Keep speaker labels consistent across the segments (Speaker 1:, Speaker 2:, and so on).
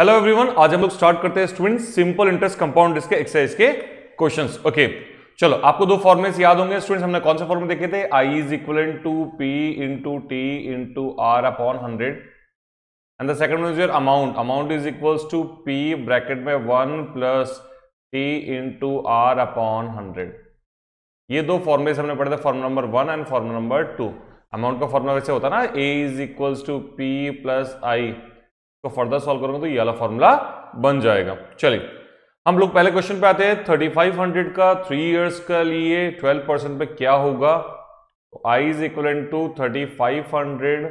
Speaker 1: hello everyone आज हम लोग स्टार्ट करते हैं स्टूडेंट्स सिंपल इंटरेस्ट कंपाउंड इसके एक्सरसाइज के क्वेश्चंस ओके चलो आपको दो फॉर्मेट्स याद होंगे स्टूडेंट्स हमने कौन से फॉर्मेट देखे थे I is equal to P into T into R upon hundred and the second one is your amount amount is equals to P bracket में one plus T into R upon hundred ये दो formats हमने पढ़े थे form number one and form number two amount का formula वैसे होता है ना A is equals to P plus I को फर्दर सॉल्व करोगे तो ये वाला फॉर्मूला बन जाएगा चलिए हम लोग पहले क्वेश्चन पे आते हैं 3500 का थ्री इयर्स का लिए 12 परसेंट पे क्या होगा तो I is equal to thirty five hundred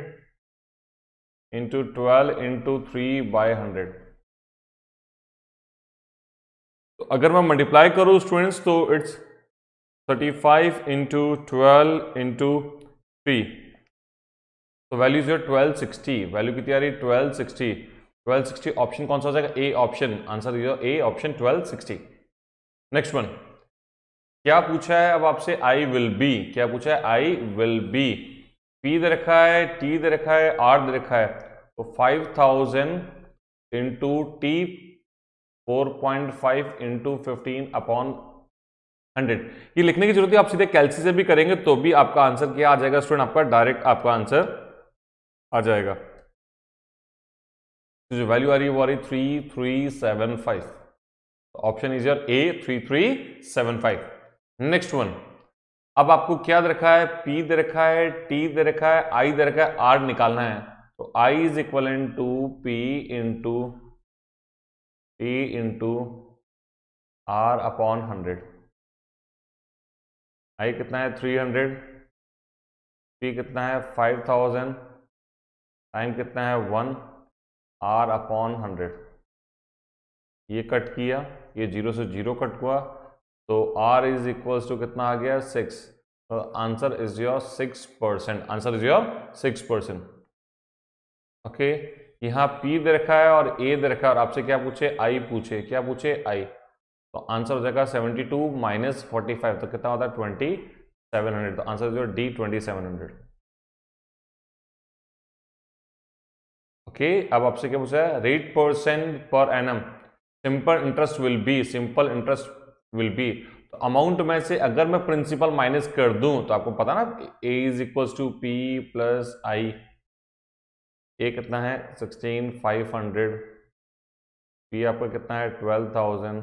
Speaker 1: into twelve into three
Speaker 2: by hundred तो अगर मैं मल्टीप्लाई करूं
Speaker 1: स्टूडेंट्स तो it's 35 five into twelve into three तो values your twelve sixty value कितनी आ रही twelve sixty twelve sixty option कौन सा हो जाएगा ए ऑप्शन आंसर दीजिए A option twelve sixty next one क्या पूछा है अब आपसे आई विल बी क्या पूछा है आई विल बी पी दे रखा है टी दे रखा है आर दे रखा है तो five thousand into T four point five into fifteen upon hundred ये लिखने की जरूरत है आप सीधे कैलसी से भी करेंगे तो भी आपका आंसर क्या आ जाएगा स्टूडेंट आपका डायरेक्ट आपका आंसर आ जाएगा तो जो वैल्यू आ रही है वो आ रही three three seven five option is your A three three seven five next one अब आपको क्या दे रखा है पी दे रखा है टी दे रखा है आई दे रखा है आर निकालना है तो आई इज इक्वल इन to P into T into R upon hundred
Speaker 2: I कितना है थ्री हंड्रेड पी
Speaker 1: कितना है फाइव थाउजेंड टाइम कितना है वन आर अपॉन हंड्रेड ये कट किया ये जीरो से जीरो कट हुआ तो आर इज इक्वल टू कितना आ गया सिक्स तो answer is your six percent answer is your six percent okay यहाँ पी दे रखा है और ए दे रखा है और आपसे क्या पूछे आई पूछे क्या पूछे आई तो आंसर हो जाएगा seventy two minus forty five तो कितना होता है ट्वेंटी सेवन हंड्रेड तो answer your D twenty seven hundred
Speaker 2: okay अब आपसे क्या पूछा है rate
Speaker 1: percent per annum simple interest will be simple interest will be तो अमाउंट में से अगर मैं प्रिंसिपल माइनस कर दूं तो आपको पता ना A is equal to P plus I A कितना है सिक्सटीन फाइव हंड्रेड पी आपका कितना है ट्वेल्व थाउजेंड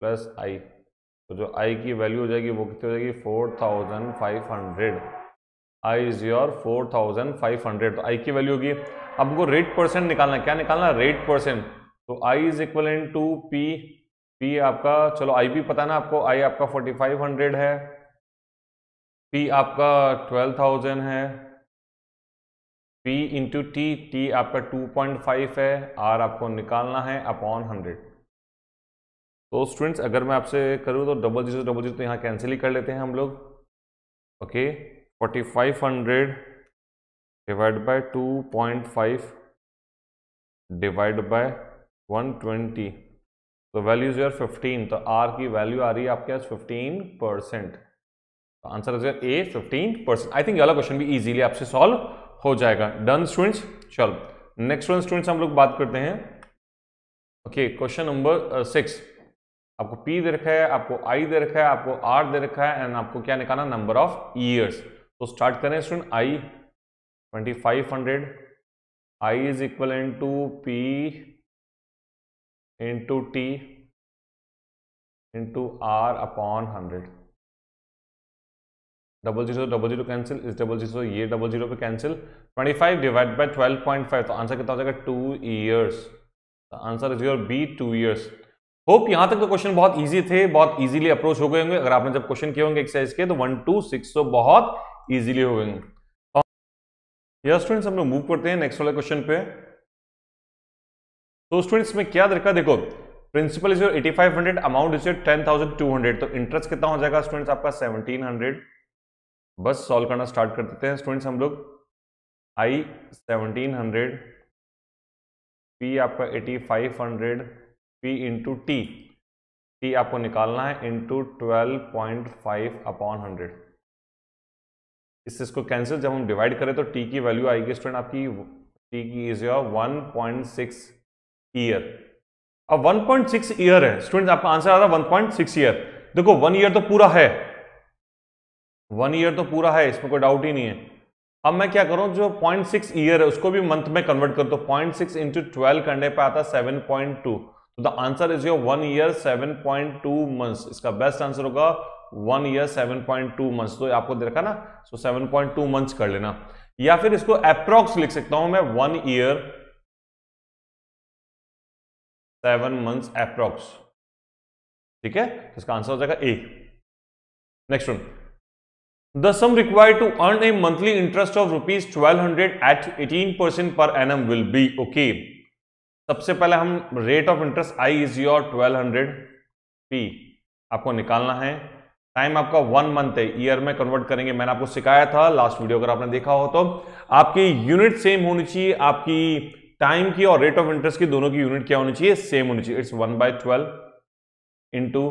Speaker 1: प्लस आई तो जो आई की वैल्यू हो जाएगी वो कितनी हो जाएगी four thousand five hundred I is your four thousand five hundred तो आई की वैल्यू होगी आपको रेट परसेंट निकालना क्या निकालना रेट परसेंट तो आई इज इक्वल इन टू पी पी आपका चलो आई भी पता ना आपको आई आपका 4500 है पी आपका 12000 है पी इंटू टी टी आपका 2.5 है आर आपको निकालना है अपॉन 100 तो स्टूडेंट्स अगर मैं आपसे करूँ तो डबल जीरो डबल जीरो तो यहाँ कैंसिल ही कर लेते हैं हम लोग okay forty five hundred divide by 2.5 divide by 120 तो वैल्यूज योर 15 तो आर की वैल्यू आ रही है आपके पास 15 परसेंट तो answer is A 15 percent I think वाला क्वेश्चन भी इजीली आपसे सॉल्व हो जाएगा डन स्टूडेंट्स चलो नेक्स्ट वन स्टूडेंट्स हम लोग बात करते हैं ओके क्वेश्चन नंबर सिक्स आपको पी दे रखा है आपको आई दे रखा है आपको आर दे रखा है एंड आपको क्या निकालना नंबर ऑफ ईयर्स तो स्टार्ट करें student I twenty five hundred I is equal to P
Speaker 2: into T into R
Speaker 1: upon hundred double zero double zero cancel इस डबल जीरो ये डबल जीरो पे cancel twenty five divide by twelve point five तो answer कितना हो जाएगा two years answer is your B two years hope यहाँ तक तो क्वेश्चन बहुत इजी थे बहुत इजीली अप्रोच हो गए होंगे अगर आपने जब क्वेश्चन किए होंगे एक्सरसाइज के तो वन टू सिक्स तो बहुत इजीली हो गए होंगे या स्टूडेंट्स हम लोग मूव करते हैं नेक्स्ट वाले क्वेश्चन पे तो स्टूडेंट्स में क्या देखा देखो principal is your 8500 amount is your 10200 तो इंटरेस्ट कितना हो जाएगा स्टूडेंट्स आपका 1700 बस सॉल्व करना स्टार्ट कर देते हैं स्टूडेंट्स हम लोग आई 1700 पी आपका 8500 पी इंटू टी टी आपको निकालना है into twelve point five upon hundred इससे इसको कैंसिल जब हम डिवाइड करें तो टी की वैल्यू आएगी स्टूडेंट आपकी टी की इज योर 1.6 ईयर अब 1.6 ईयर है स्टूडेंट आपका आंसर आ रहा है वन 1.6 ईयर देखो वन ईयर तो पूरा है वन ईयर तो पूरा है इसमें कोई डाउट ही नहीं है अब मैं क्या करूं जो 0.6 ईयर है उसको भी मंथ में कन्वर्ट कर दो तो 0.6 सिक्स इंटू ट्वेल्व करने पर आता है point two the answer is your one year 7.2 months इसका बेस्ट आंसर होगा one year seven point two month तो आपको दे रखा ना so seven point two month कर लेना या फिर इसको अप्रोक्स लिख सकता हूं मैं one year
Speaker 2: seven month approx ठीक है तो इसका आंसर हो जाएगा
Speaker 1: A next one the sum required to earn a monthly interest of rupees twelve hundred at eighteen percent per annum will be okay सबसे पहले हम rate of interest I is your twelve hundred P आपको निकालना है time आपका one month है year में convert करेंगे मैंने आपको सिखाया था लास्ट वीडियो अगर आपने देखा हो तो आपकी यूनिट सेम होनी चाहिए आपकी टाइम की और रेट ऑफ इंटरेस्ट की दोनों की यूनिट क्या होनी चाहिए सेम होनी चाहिए it's one by twelve into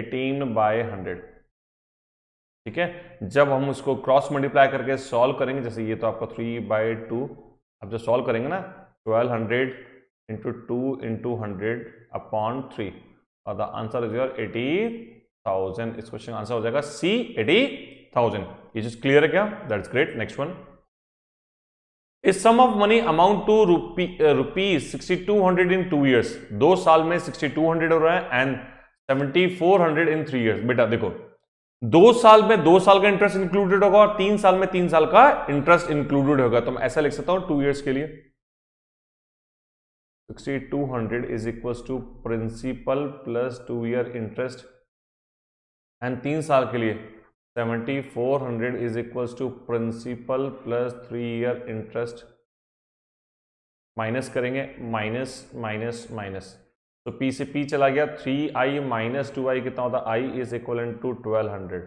Speaker 1: eighteen by hundred ठीक है जब हम उसको क्रॉस मल्टीप्लाई करके सॉल्व करेंगे जैसे ये तो आपका थ्री बाय टू अब जब सॉल्व करेंगे ना twelve hundred into two into hundred upon three और the answer is your eighty thousand इस क्वेश्चन का आंसर हो जाएगा सी एटी थाउजेंड ये चीज क्लियर है क्या दैट्स ग्रेट नेक्स्ट वन इस sum of money amount to rupee rupees sixty two hundred in two years दो साल में सिक्सटी टू हंड्रेड हो रहा है and seventy four hundred in three years बेटा देखो दो साल में दो साल का इंटरेस्ट इंक्लूडेड होगा और तीन साल में तीन साल का इंटरेस्ट इंक्लूडेड होगा तो मैं ऐसा लिख सकता हूं टू ईयर्स के लिए sixty two hundred is equal to principal plus two year interest and तीन साल के लिए seventy four hundred is equals to principal plus three year interest minus करेंगे माइनस माइनस माइनस तो पी से पी चला गया three I minus two I कितना होता I is equal to twelve hundred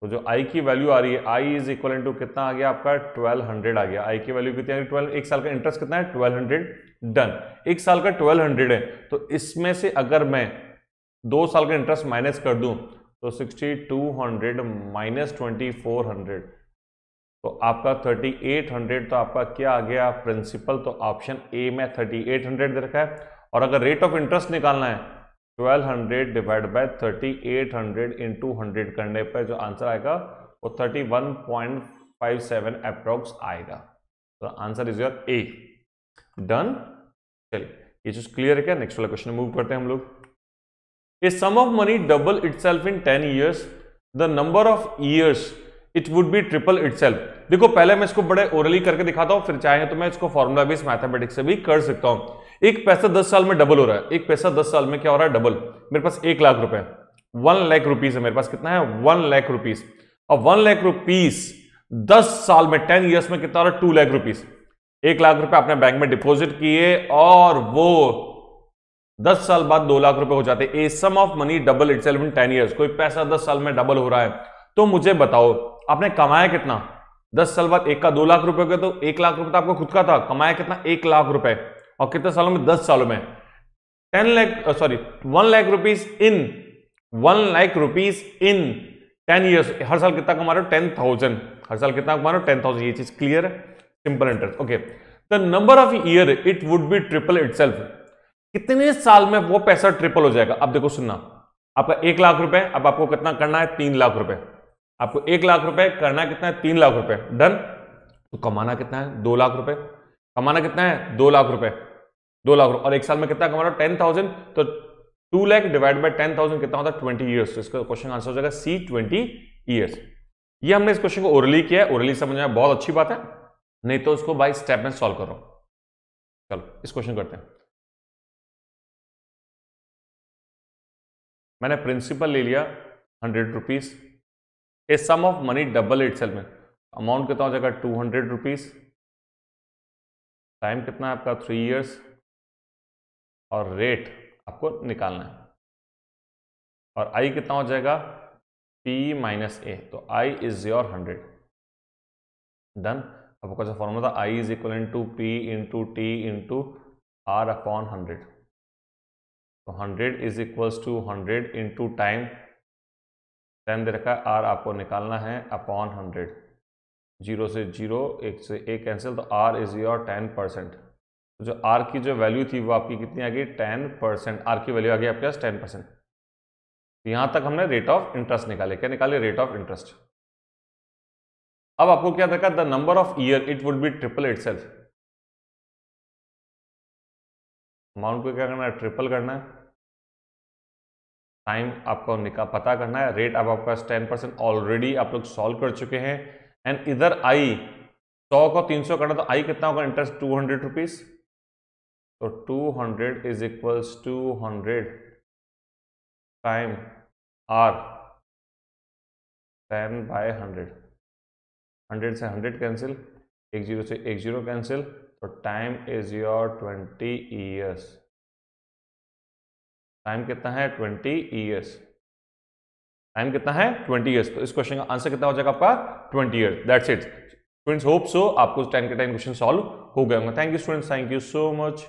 Speaker 1: तो जो आई की वैल्यू आ रही है आई इज इक्वल टू कितना आ गया आपका ट्वेल्व हंड्रेड आ गया आई की वैल्यू कितनी आ गई ट्वेल्व एक साल का इंटरेस्ट कितना है ट्वेल्व हंड्रेड डन एक साल का ट्वेल्व हंड्रेड है तो इसमें से अगर मैं दो साल का इंटरेस्ट माइनस कर दूं तो sixty two hundred minus twenty four hundred तो आपका थर्टी एट हंड्रेड तो आपका क्या आ गया प्रिंसिपल तो ऑप्शन ए में थर्टी एट हंड्रेड दे रखा है और अगर रेट ऑफ इंटरेस्ट निकालना है twelve hundred divide by thirty eight hundred two hundred करने पर जो आंसर आएगा वो thirty one point five seven approx आएगा तो answer is your A done चलिए ये चीज क्लियर है क्या नेक्स्ट वाला क्वेश्चन मूव करते हैं हम लोग A sum of money double itself in 10 years, the number of years it would be triple self देखो पहले मैं इसको बड़े ओरली करके दिखाता हूं फिर चाहे तो मैं इसको फॉर्मुला बेस्ड मैथमेटिक्स से भी कर सकता हूं एक पैसा दस साल में डबल हो रहा है एक पैसा दस साल में क्या हो रहा है डबल मेरे पास एक लाख रुपए वन लाख रुपीज है मेरे पास कितना है वन लाख रुपीज और वन लाख रुपीज दस साल में टेन ईयर्स में कितना हो रहा है टू लाख रुपीज एक लाख रुपए आपने बैंक में डिपॉजिट किए और वो दस साल बाद दो लाख रुपए हो जाते a sum of money double it in ten years कोई पैसा दस साल में डबल हो रहा है तो मुझे बताओ आपने कमाया कितना दस साल बाद एक का दो लाख रुपए का तो एक लाख रुपए तो आपको खुद का था कमाया कितना एक लाख रुपए और कितने सालों में दस सालों में ten lakh sorry one lakh rupees in one lakh rupees in ten years हर साल कितना कमा रहे हो टेन थाउजेंड हर साल कितना कमा रहे हो टेन थाउजेंड ये चीज क्लियर है simple interest okay the number of year it would be triple it कितने साल में वो पैसा ट्रिपल हो जाएगा अब देखो सुनना आपका एक लाख रुपए अब आपको कितना करना है तीन लाख रुपए आपको एक लाख रुपए करना है कितना है तीन लाख रुपए डन तो कमाना कितना है दो लाख रुपए कमाना कितना है दो लाख रुपए दो लाख रुपए और एक साल में कितना कमाना टेन थाउजेंड तो two lakh divide by ten thousand कितना होता है ट्वेंटी ईयर्स तो इसका क्वेश्चन आंसर हो जाएगा सी ट्वेंटी ईयर्स ये हमने इस क्वेश्चन को ओरली किया है ओरली समझ में बहुत अच्छी बात है नहीं तो उसको बाई स्टेप में सॉल्व करो चलो इस
Speaker 2: क्वेश्चन करते हैं मैंने
Speaker 1: प्रिंसिपल ले लिया hundred rupees a sum of money double it में अमाउंट कितना हो जाएगा टू हंड्रेड रुपीज़ टाइम कितना है आपका थ्री इयर्स
Speaker 2: और रेट आपको निकालना है
Speaker 1: और आई कितना हो जाएगा पी माइनस ए तो I is your hundred done आपको कैसा फॉर्मूला था I is equal to P into T into R upon hundred तो 100 is equals to 100 to time time दे रखा है आर आपको निकालना है अपॉन 100 जीरो से जीरो एक से एक कैंसिल तो आर इज योर 10 परसेंट जो आर की जो वैल्यू थी वो आपकी कितनी आ गई टेन परसेंट आर की वैल्यू आ गई आपके पास टेन परसेंट तो यहाँ तक हमने रेट ऑफ इंटरेस्ट निकाले क्या निकाले रेट ऑफ इंटरेस्ट अब
Speaker 2: आपको क्या देखा the number of year it would be triple itself
Speaker 1: amount को क्या करना है ट्रिपल करना है टाइम आपको निका पता करना है रेट अब आपका टेन परसेंट ऑलरेडी आप लोग सॉल्व कर चुके हैं एंड इधर आई सौ को तीन सौ करना तो आई कितना होगा इंटरेस्ट टू हंड्रेड रुपीज़ तो two hundred is equals to hundred time
Speaker 2: R ten by hundred
Speaker 1: hundred से हंड्रेड कैंसिल एक जीरो से एक जीरो कैंसिल तो time is your twenty years time कितना है ट्वेंटी ईयर्स टाइम कितना है ट्वेंटी ईयर्स तो इस क्वेश्चन का आंसर कितना हो जाएगा आपका twenty year that's it students hope so आपको टाइम के टाइम क्वेश्चन सॉल्व हो गए होंगे thank you students thank you so much